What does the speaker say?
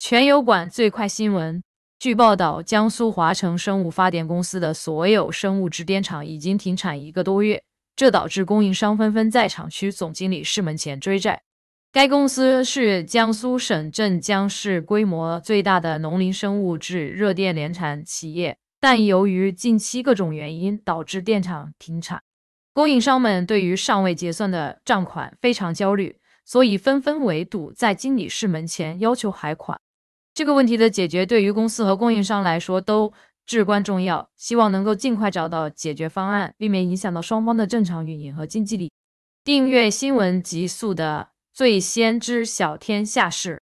全油管最快新闻。据报道，江苏华城生物发电公司的所有生物质电厂已经停产一个多月，这导致供应商纷纷在厂区总经理室门前追债。该公司是江苏省镇江市规模最大的农林生物质热电联产企业，但由于近期各种原因导致电厂停产，供应商们对于尚未结算的账款非常焦虑，所以纷纷围堵在经理室门前要求还款。这个问题的解决对于公司和供应商来说都至关重要，希望能够尽快找到解决方案，避免影响到双方的正常运营和经济利益。订阅《新闻极速》的，最先知晓天下事。